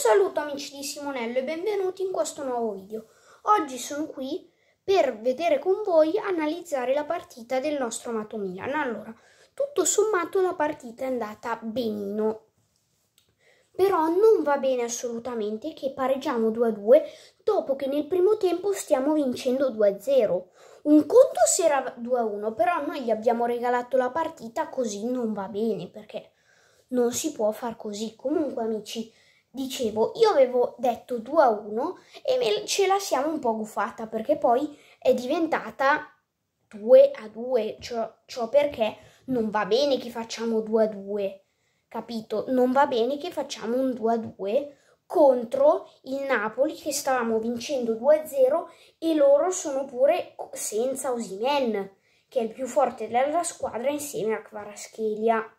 saluto amici di Simonello e benvenuti in questo nuovo video. Oggi sono qui per vedere con voi analizzare la partita del nostro amato Milan. Allora, tutto sommato la partita è andata benino, però non va bene assolutamente che pareggiamo 2-2 dopo che nel primo tempo stiamo vincendo 2-0. Un conto se era 2-1, però noi gli abbiamo regalato la partita così non va bene perché non si può far così. Comunque amici, dicevo, io avevo detto 2 a 1 e ce la siamo un po' guffata perché poi è diventata 2 a 2, ciò, ciò perché non va bene che facciamo 2 a 2, capito? Non va bene che facciamo un 2 a 2 contro il Napoli che stavamo vincendo 2 a 0 e loro sono pure senza Osimen, che è il più forte della squadra insieme a Kvaraschelia.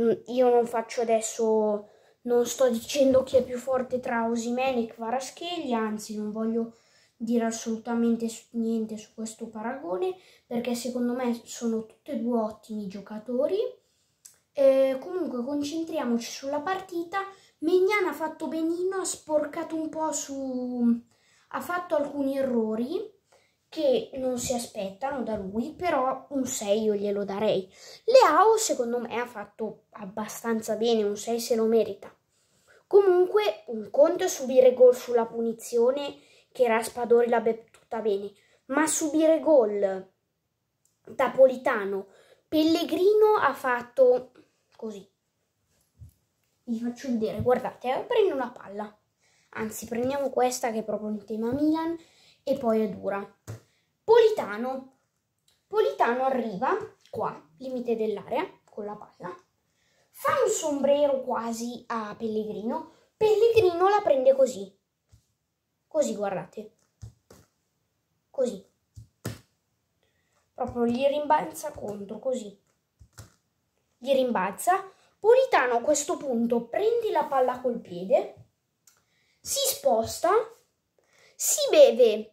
Mm, io non faccio adesso non sto dicendo chi è più forte tra Osimene e Kvaraschegli, anzi non voglio dire assolutamente niente su questo paragone perché secondo me sono tutti e due ottimi giocatori. Eh, comunque concentriamoci sulla partita. Mignan ha fatto benino, ha sporcato un po' su... ha fatto alcuni errori che non si aspettano da lui, però un 6 io glielo darei. Leao secondo me ha fatto abbastanza bene, un 6 se lo merita. Comunque un conto è subire gol sulla punizione che Raspadori l'ha tutta bene, ma subire gol Napolitano, Pellegrino ha fatto così. Vi faccio vedere, guardate, eh, prendo una palla. Anzi, prendiamo questa che è proprio un tema Milan e poi è dura. Politano. Politano arriva qua, limite dell'area, con la palla, fa un sombrero quasi a Pellegrino, Pellegrino la prende così, così guardate, così, proprio gli rimbalza contro, così, gli rimbalza, Politano a questo punto prende la palla col piede, si sposta, si beve...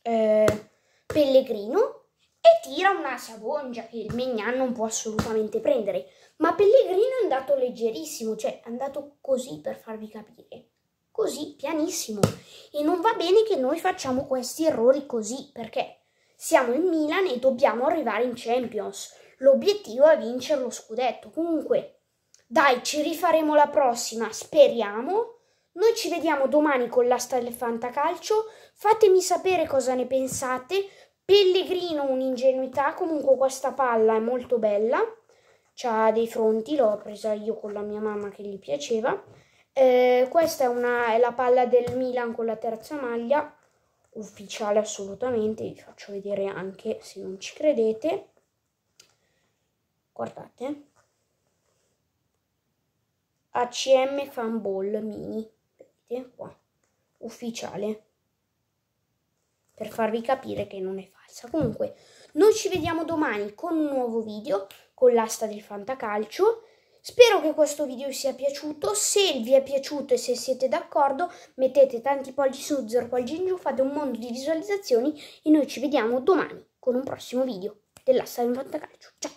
Eh, Pellegrino e tira una savongia che il Mignan non può assolutamente prendere. Ma Pellegrino è andato leggerissimo, cioè è andato così per farvi capire. Così, pianissimo. E non va bene che noi facciamo questi errori così, perché siamo in Milan e dobbiamo arrivare in Champions. L'obiettivo è vincere lo scudetto. Comunque, dai, ci rifaremo la prossima, speriamo. Noi ci vediamo domani con l'asta del Fantacalcio. Fatemi sapere cosa ne pensate. Pellegrino un'ingenuità, comunque questa palla è molto bella, ha dei fronti, l'ho presa io con la mia mamma che gli piaceva. Eh, questa è, una, è la palla del Milan con la terza maglia, ufficiale assolutamente, vi faccio vedere anche se non ci credete. Guardate. ACM Fanball Mini, vedete qua, ufficiale per farvi capire che non è falsa. Comunque, noi ci vediamo domani con un nuovo video, con l'asta del fantacalcio. Spero che questo video vi sia piaciuto, se vi è piaciuto e se siete d'accordo mettete tanti pollici su, zero pollici in giù, fate un mondo di visualizzazioni e noi ci vediamo domani con un prossimo video dell'asta del fantacalcio. Ciao!